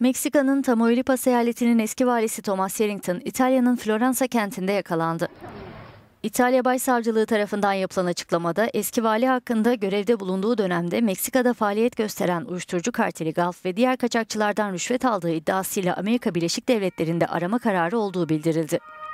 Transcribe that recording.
Meksika'nın Tamaulipas eyaletinin eski valisi Thomas Harrington, İtalya'nın Floransa kentinde yakalandı. İtalya Başsavcılığı tarafından yapılan açıklamada eski vali hakkında görevde bulunduğu dönemde Meksika'da faaliyet gösteren uyuşturucu karteli Gulf ve diğer kaçakçılardan rüşvet aldığı iddiasıyla Amerika Birleşik Devletleri'nde arama kararı olduğu bildirildi.